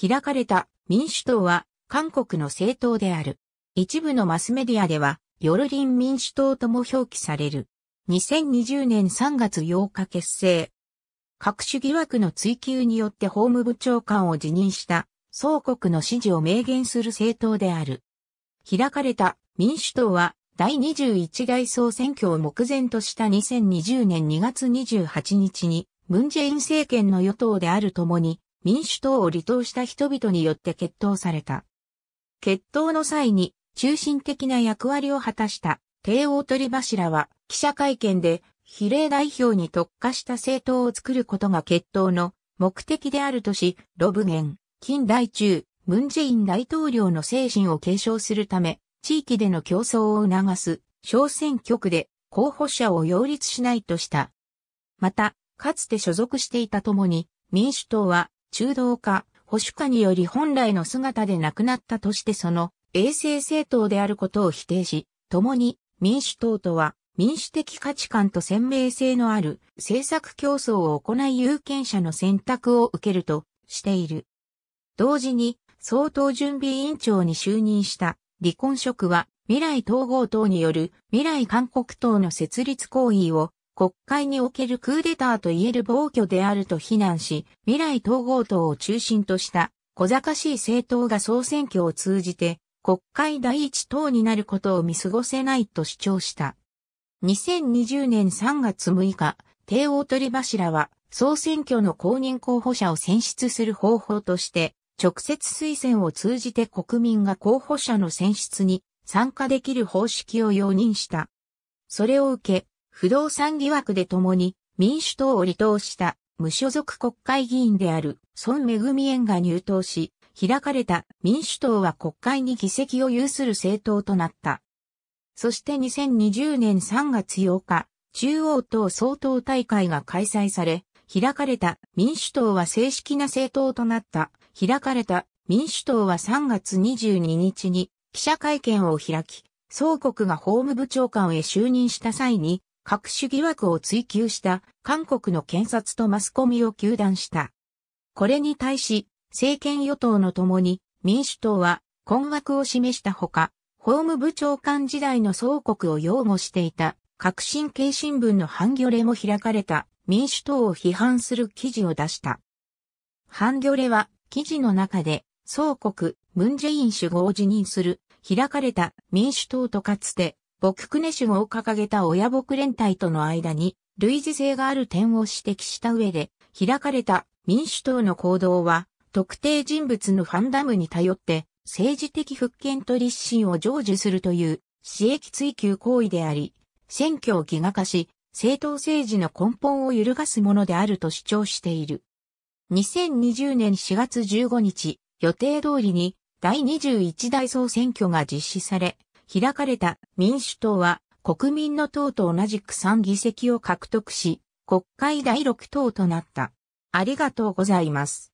開かれた民主党は韓国の政党である。一部のマスメディアでは、ヨルリン民主党とも表記される。2020年3月8日結成。各種疑惑の追及によって法務部長官を辞任した、総国の支持を明言する政党である。開かれた民主党は、第21代総選挙を目前とした2020年2月28日に、ムンジェイン政権の与党であるともに、民主党を離党した人々によって決闘された。決闘の際に中心的な役割を果たした帝王取柱は記者会見で比例代表に特化した政党を作ることが決闘の目的であるとし、ロブゲン、近代中、ムンジェイン大統領の精神を継承するため、地域での競争を促す小選挙区で候補者を擁立しないとした。また、かつて所属していたともに民主党は中道化、保守化により本来の姿で亡くなったとしてその衛生政党であることを否定し、共に民主党とは民主的価値観と鮮明性のある政策競争を行い有権者の選択を受けるとしている。同時に総統準備委員長に就任した離婚職は未来統合党による未来韓国党の設立行為を国会におけるクーデターと言える暴挙であると非難し、未来統合党を中心とした小賢しい政党が総選挙を通じて国会第一党になることを見過ごせないと主張した。2020年3月6日、帝王取柱は総選挙の公認候補者を選出する方法として、直接推薦を通じて国民が候補者の選出に参加できる方式を容認した。それを受け、不動産疑惑で共に民主党を離党した無所属国会議員である孫恵園が入党し、開かれた民主党は国会に議席を有する政党となった。そして2020年3月8日、中央党総統大会が開催され、開かれた民主党は正式な政党となった。開かれた民主党は3月22日に記者会見を開き、総国が法務部長官へ就任した際に各種疑惑を追及した韓国の検察とマスコミを糾弾した。これに対し、政権与党の共に民主党は困惑を示したほか、法務部長官時代の総国を擁護していた革新系新聞のハンギョレも開かれた民主党を批判する記事を出した。ハンギョレは記事の中で総国、ムンジェイン主語を辞任する開かれた民主党とかつて牧クネ主語を掲げた親牧連帯との間に類似性がある点を指摘した上で、開かれた民主党の行動は、特定人物のファンダムに頼って、政治的復権と立身を成就するという、私益追求行為であり、選挙を義画化し、政党政治の根本を揺るがすものであると主張している。2020年4月15日、予定通りに第21代総選挙が実施され、開かれた民主党は国民の党と同じく3議席を獲得し、国会第6党となった。ありがとうございます。